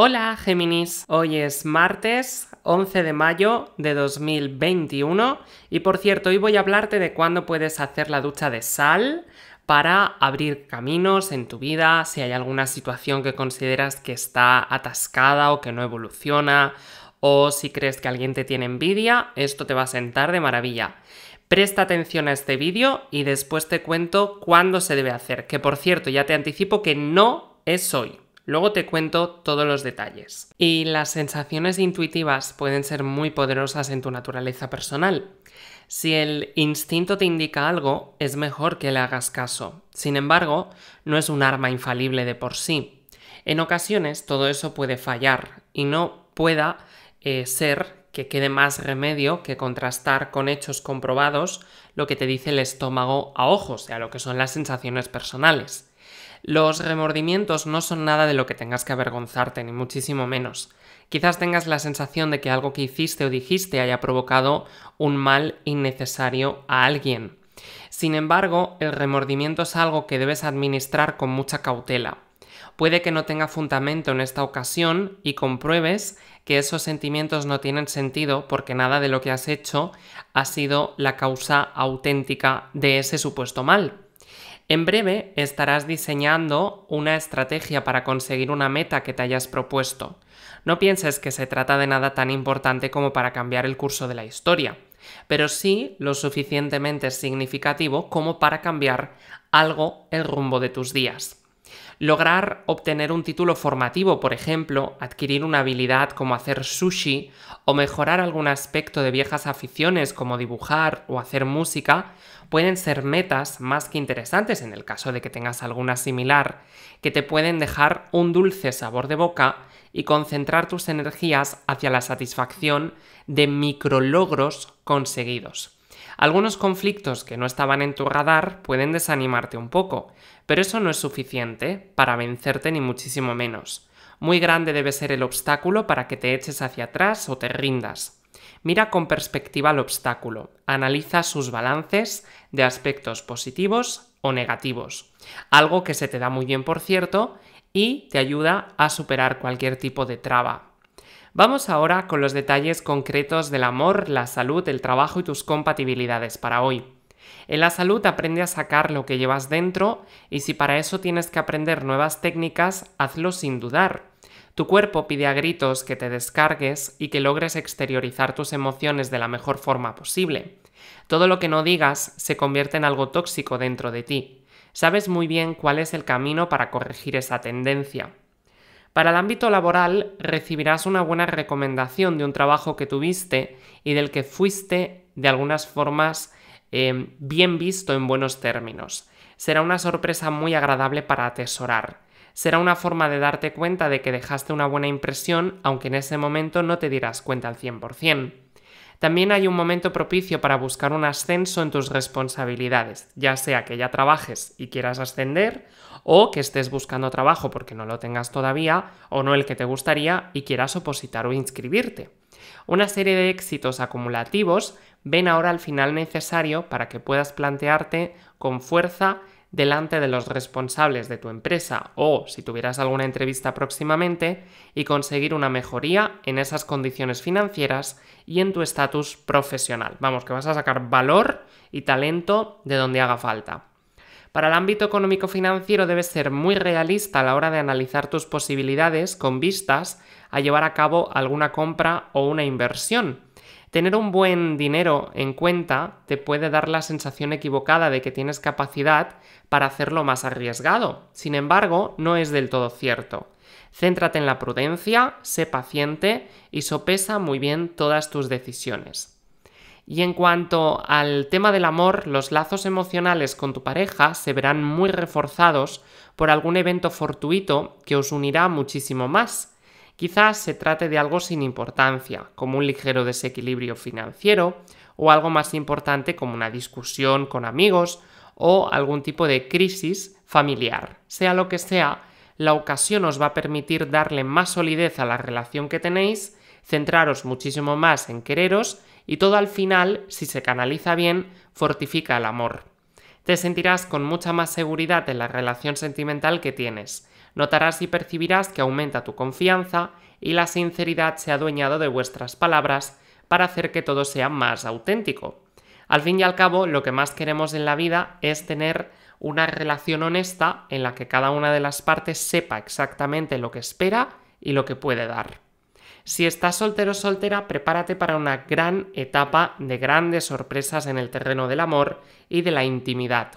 Hola Géminis, hoy es martes 11 de mayo de 2021 y por cierto, hoy voy a hablarte de cuándo puedes hacer la ducha de sal para abrir caminos en tu vida, si hay alguna situación que consideras que está atascada o que no evoluciona, o si crees que alguien te tiene envidia, esto te va a sentar de maravilla. Presta atención a este vídeo y después te cuento cuándo se debe hacer, que por cierto ya te anticipo que no es hoy. Luego te cuento todos los detalles. Y las sensaciones intuitivas pueden ser muy poderosas en tu naturaleza personal. Si el instinto te indica algo, es mejor que le hagas caso. Sin embargo, no es un arma infalible de por sí. En ocasiones todo eso puede fallar y no pueda eh, ser que quede más remedio que contrastar con hechos comprobados lo que te dice el estómago a ojos, o sea, lo que son las sensaciones personales. Los remordimientos no son nada de lo que tengas que avergonzarte, ni muchísimo menos. Quizás tengas la sensación de que algo que hiciste o dijiste haya provocado un mal innecesario a alguien. Sin embargo, el remordimiento es algo que debes administrar con mucha cautela. Puede que no tenga fundamento en esta ocasión y compruebes que esos sentimientos no tienen sentido porque nada de lo que has hecho ha sido la causa auténtica de ese supuesto mal. En breve estarás diseñando una estrategia para conseguir una meta que te hayas propuesto. No pienses que se trata de nada tan importante como para cambiar el curso de la historia, pero sí lo suficientemente significativo como para cambiar algo el rumbo de tus días lograr obtener un título formativo, por ejemplo, adquirir una habilidad como hacer sushi o mejorar algún aspecto de viejas aficiones como dibujar o hacer música, pueden ser metas más que interesantes en el caso de que tengas alguna similar, que te pueden dejar un dulce sabor de boca y concentrar tus energías hacia la satisfacción de micrologros conseguidos. Algunos conflictos que no estaban en tu radar pueden desanimarte un poco, pero eso no es suficiente para vencerte ni muchísimo menos. Muy grande debe ser el obstáculo para que te eches hacia atrás o te rindas. Mira con perspectiva el obstáculo, analiza sus balances de aspectos positivos o negativos, algo que se te da muy bien por cierto y te ayuda a superar cualquier tipo de traba. Vamos ahora con los detalles concretos del amor, la salud, el trabajo y tus compatibilidades para hoy. En la salud aprende a sacar lo que llevas dentro y si para eso tienes que aprender nuevas técnicas, hazlo sin dudar. Tu cuerpo pide a gritos que te descargues y que logres exteriorizar tus emociones de la mejor forma posible. Todo lo que no digas se convierte en algo tóxico dentro de ti. Sabes muy bien cuál es el camino para corregir esa tendencia. Para el ámbito laboral recibirás una buena recomendación de un trabajo que tuviste y del que fuiste de algunas formas eh, bien visto en buenos términos. Será una sorpresa muy agradable para atesorar. Será una forma de darte cuenta de que dejaste una buena impresión, aunque en ese momento no te dirás cuenta al 100%. También hay un momento propicio para buscar un ascenso en tus responsabilidades, ya sea que ya trabajes y quieras ascender, o que estés buscando trabajo porque no lo tengas todavía, o no el que te gustaría y quieras opositar o inscribirte. Una serie de éxitos acumulativos ven ahora al final necesario para que puedas plantearte con fuerza delante de los responsables de tu empresa o si tuvieras alguna entrevista próximamente y conseguir una mejoría en esas condiciones financieras y en tu estatus profesional. Vamos, que vas a sacar valor y talento de donde haga falta. Para el ámbito económico-financiero debes ser muy realista a la hora de analizar tus posibilidades con vistas a llevar a cabo alguna compra o una inversión Tener un buen dinero en cuenta te puede dar la sensación equivocada de que tienes capacidad para hacerlo más arriesgado. Sin embargo, no es del todo cierto. Céntrate en la prudencia, sé paciente y sopesa muy bien todas tus decisiones. Y en cuanto al tema del amor, los lazos emocionales con tu pareja se verán muy reforzados por algún evento fortuito que os unirá muchísimo más. Quizás se trate de algo sin importancia, como un ligero desequilibrio financiero, o algo más importante como una discusión con amigos o algún tipo de crisis familiar. Sea lo que sea, la ocasión os va a permitir darle más solidez a la relación que tenéis, centraros muchísimo más en quereros y todo al final, si se canaliza bien, fortifica el amor. Te sentirás con mucha más seguridad en la relación sentimental que tienes Notarás y percibirás que aumenta tu confianza y la sinceridad se ha adueñado de vuestras palabras para hacer que todo sea más auténtico. Al fin y al cabo, lo que más queremos en la vida es tener una relación honesta en la que cada una de las partes sepa exactamente lo que espera y lo que puede dar. Si estás soltero o soltera, prepárate para una gran etapa de grandes sorpresas en el terreno del amor y de la intimidad.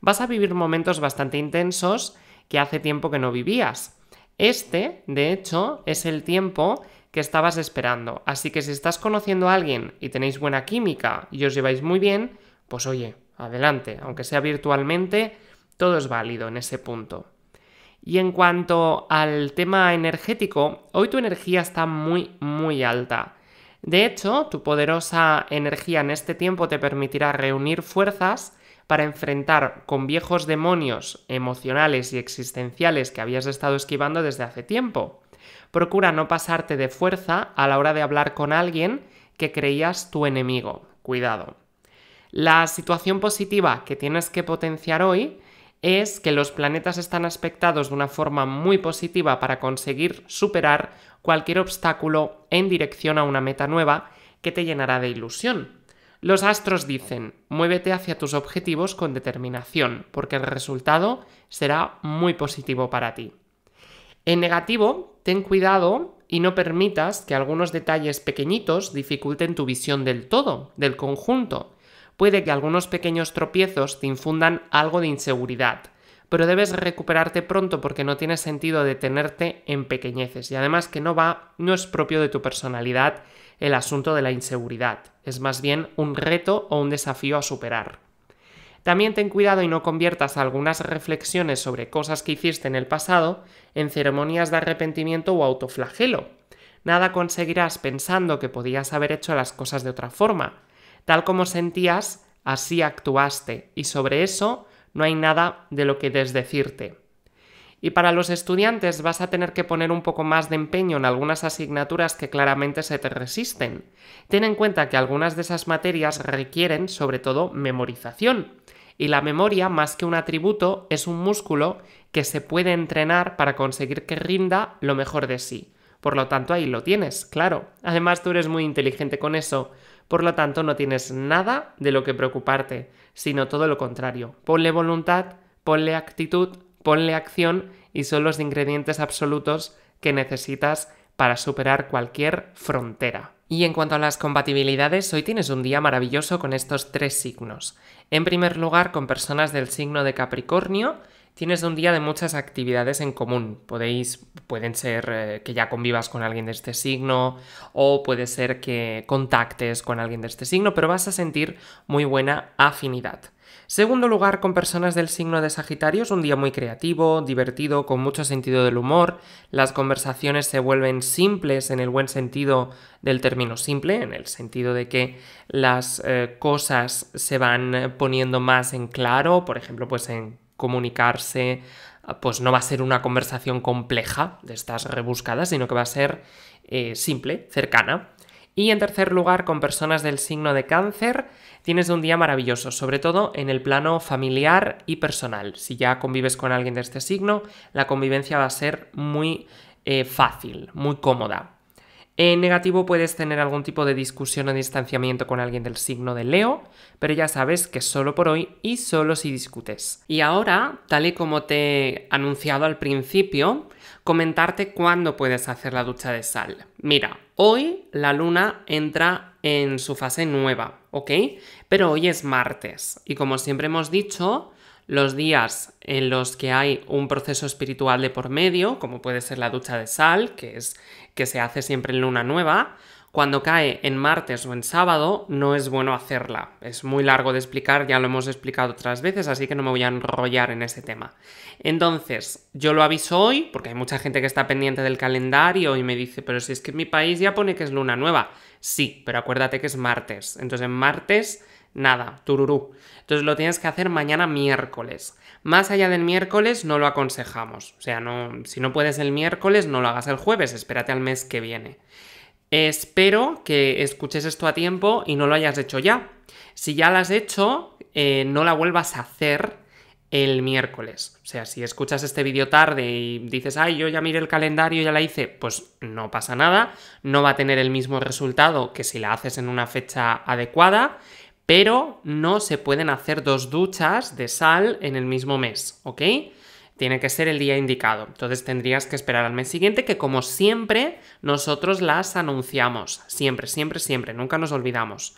Vas a vivir momentos bastante intensos que hace tiempo que no vivías. Este, de hecho, es el tiempo que estabas esperando. Así que si estás conociendo a alguien y tenéis buena química y os lleváis muy bien, pues oye, adelante, aunque sea virtualmente, todo es válido en ese punto. Y en cuanto al tema energético, hoy tu energía está muy, muy alta. De hecho, tu poderosa energía en este tiempo te permitirá reunir fuerzas para enfrentar con viejos demonios emocionales y existenciales que habías estado esquivando desde hace tiempo. Procura no pasarte de fuerza a la hora de hablar con alguien que creías tu enemigo. Cuidado. La situación positiva que tienes que potenciar hoy es que los planetas están aspectados de una forma muy positiva para conseguir superar cualquier obstáculo en dirección a una meta nueva que te llenará de ilusión. Los astros dicen, muévete hacia tus objetivos con determinación, porque el resultado será muy positivo para ti. En negativo, ten cuidado y no permitas que algunos detalles pequeñitos dificulten tu visión del todo, del conjunto. Puede que algunos pequeños tropiezos te infundan algo de inseguridad, pero debes recuperarte pronto porque no tiene sentido detenerte en pequeñeces y además que no va, no es propio de tu personalidad el asunto de la inseguridad, es más bien un reto o un desafío a superar. También ten cuidado y no conviertas algunas reflexiones sobre cosas que hiciste en el pasado en ceremonias de arrepentimiento o autoflagelo. Nada conseguirás pensando que podías haber hecho las cosas de otra forma. Tal como sentías, así actuaste y sobre eso no hay nada de lo que desdecirte. Y para los estudiantes vas a tener que poner un poco más de empeño en algunas asignaturas que claramente se te resisten. Ten en cuenta que algunas de esas materias requieren sobre todo memorización. Y la memoria, más que un atributo, es un músculo que se puede entrenar para conseguir que rinda lo mejor de sí. Por lo tanto, ahí lo tienes, claro. Además, tú eres muy inteligente con eso. Por lo tanto, no tienes nada de lo que preocuparte sino todo lo contrario. Ponle voluntad, ponle actitud, ponle acción y son los ingredientes absolutos que necesitas para superar cualquier frontera. Y en cuanto a las compatibilidades, hoy tienes un día maravilloso con estos tres signos. En primer lugar, con personas del signo de Capricornio, tienes un día de muchas actividades en común. Podéis, pueden ser eh, que ya convivas con alguien de este signo o puede ser que contactes con alguien de este signo, pero vas a sentir muy buena afinidad. Segundo lugar, con personas del signo de Sagitario es un día muy creativo, divertido, con mucho sentido del humor. Las conversaciones se vuelven simples en el buen sentido del término simple, en el sentido de que las eh, cosas se van eh, poniendo más en claro, por ejemplo, pues en comunicarse, ah, pues no va a ser una conversación compleja de estas rebuscadas, sino que va a ser eh, simple, cercana. Y en tercer lugar, con personas del signo de cáncer, tienes un día maravilloso, sobre todo en el plano familiar y personal. Si ya convives con alguien de este signo, la convivencia va a ser muy eh, fácil, muy cómoda. En negativo puedes tener algún tipo de discusión o distanciamiento con alguien del signo de Leo, pero ya sabes que solo por hoy y solo si discutes. Y ahora, tal y como te he anunciado al principio, comentarte cuándo puedes hacer la ducha de sal. Mira, hoy la luna entra en su fase nueva, ¿ok? Pero hoy es martes y como siempre hemos dicho, los días en los que hay un proceso espiritual de por medio, como puede ser la ducha de sal, que es que se hace siempre en luna nueva, cuando cae en martes o en sábado, no es bueno hacerla. Es muy largo de explicar, ya lo hemos explicado otras veces, así que no me voy a enrollar en ese tema. Entonces, yo lo aviso hoy, porque hay mucha gente que está pendiente del calendario y me dice, pero si es que mi país ya pone que es luna nueva. Sí, pero acuérdate que es martes. Entonces, en martes nada, tururú. Entonces lo tienes que hacer mañana miércoles. Más allá del miércoles no lo aconsejamos. O sea, no, si no puedes el miércoles, no lo hagas el jueves, espérate al mes que viene. Espero que escuches esto a tiempo y no lo hayas hecho ya. Si ya lo has hecho, eh, no la vuelvas a hacer el miércoles. O sea, si escuchas este vídeo tarde y dices, ay, yo ya miré el calendario, ya la hice, pues no pasa nada, no va a tener el mismo resultado que si la haces en una fecha adecuada pero no se pueden hacer dos duchas de sal en el mismo mes, ¿ok? Tiene que ser el día indicado. Entonces tendrías que esperar al mes siguiente, que como siempre, nosotros las anunciamos. Siempre, siempre, siempre. Nunca nos olvidamos.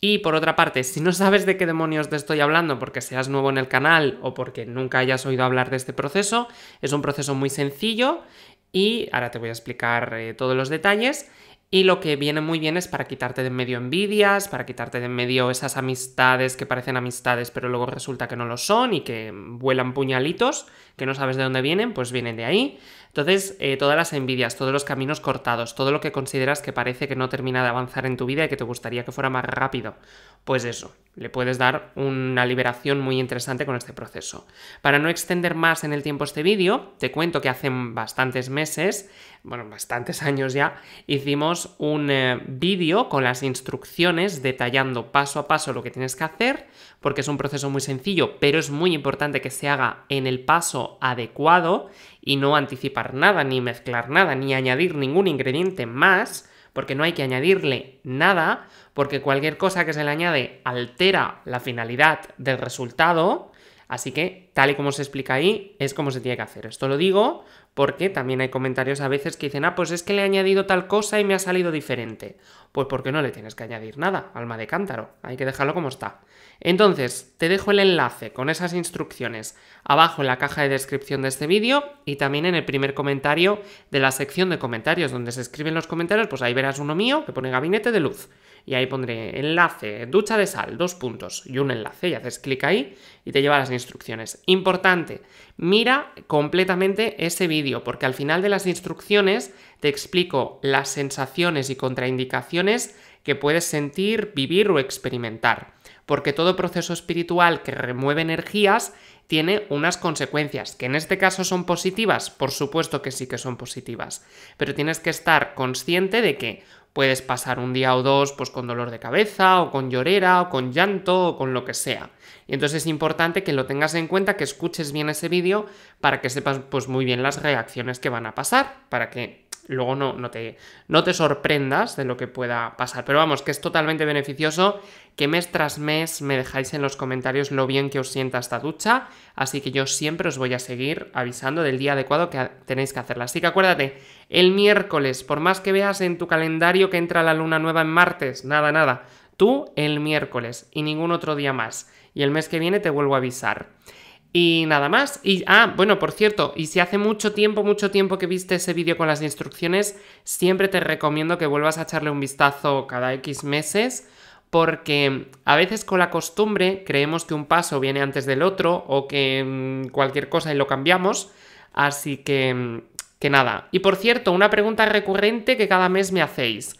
Y por otra parte, si no sabes de qué demonios te estoy hablando porque seas nuevo en el canal o porque nunca hayas oído hablar de este proceso, es un proceso muy sencillo y ahora te voy a explicar eh, todos los detalles. Y lo que viene muy bien es para quitarte de en medio envidias, para quitarte de en medio esas amistades que parecen amistades pero luego resulta que no lo son y que vuelan puñalitos, que no sabes de dónde vienen, pues vienen de ahí. Entonces, eh, todas las envidias, todos los caminos cortados, todo lo que consideras que parece que no termina de avanzar en tu vida y que te gustaría que fuera más rápido, pues eso, le puedes dar una liberación muy interesante con este proceso. Para no extender más en el tiempo este vídeo, te cuento que hace bastantes meses, bueno, bastantes años ya, hicimos un eh, vídeo con las instrucciones detallando paso a paso lo que tienes que hacer, porque es un proceso muy sencillo, pero es muy importante que se haga en el paso adecuado y no anticipar nada, ni mezclar nada, ni añadir ningún ingrediente más, porque no hay que añadirle nada, porque cualquier cosa que se le añade altera la finalidad del resultado. Así que, tal y como se explica ahí, es como se tiene que hacer. Esto lo digo porque también hay comentarios a veces que dicen, ah, pues es que le he añadido tal cosa y me ha salido diferente. Pues porque no le tienes que añadir nada, alma de cántaro, hay que dejarlo como está. Entonces, te dejo el enlace con esas instrucciones abajo en la caja de descripción de este vídeo y también en el primer comentario de la sección de comentarios donde se escriben los comentarios, pues ahí verás uno mío que pone gabinete de luz y ahí pondré enlace, ducha de sal, dos puntos y un enlace y haces clic ahí y te lleva las instrucciones. Importante, mira completamente ese vídeo porque al final de las instrucciones te explico las sensaciones y contraindicaciones que puedes sentir, vivir o experimentar. Porque todo proceso espiritual que remueve energías tiene unas consecuencias, que en este caso son positivas, por supuesto que sí que son positivas, pero tienes que estar consciente de que Puedes pasar un día o dos pues con dolor de cabeza o con llorera o con llanto o con lo que sea. Y entonces es importante que lo tengas en cuenta, que escuches bien ese vídeo para que sepas pues muy bien las reacciones que van a pasar, para que luego no, no, te, no te sorprendas de lo que pueda pasar. Pero vamos, que es totalmente beneficioso que mes tras mes me dejáis en los comentarios lo bien que os sienta esta ducha, así que yo siempre os voy a seguir avisando del día adecuado que tenéis que hacerla. Así que acuérdate, el miércoles, por más que veas en tu calendario que entra la luna nueva en martes, nada, nada. Tú el miércoles y ningún otro día más. Y el mes que viene te vuelvo a avisar. Y nada más. Y, ah, bueno, por cierto, y si hace mucho tiempo, mucho tiempo que viste ese vídeo con las instrucciones, siempre te recomiendo que vuelvas a echarle un vistazo cada X meses, porque a veces con la costumbre creemos que un paso viene antes del otro o que mm, cualquier cosa y lo cambiamos. Así que mm, que nada. Y por cierto, una pregunta recurrente que cada mes me hacéis.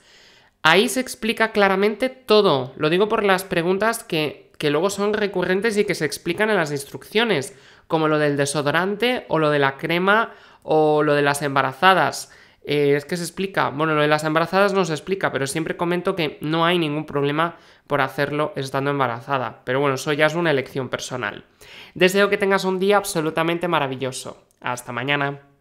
Ahí se explica claramente todo. Lo digo por las preguntas que, que luego son recurrentes y que se explican en las instrucciones, como lo del desodorante o lo de la crema o lo de las embarazadas. Eh, es que se explica. Bueno, lo de las embarazadas no se explica, pero siempre comento que no hay ningún problema por hacerlo estando embarazada. Pero bueno, eso ya es una elección personal. Deseo que tengas un día absolutamente maravilloso. Hasta mañana.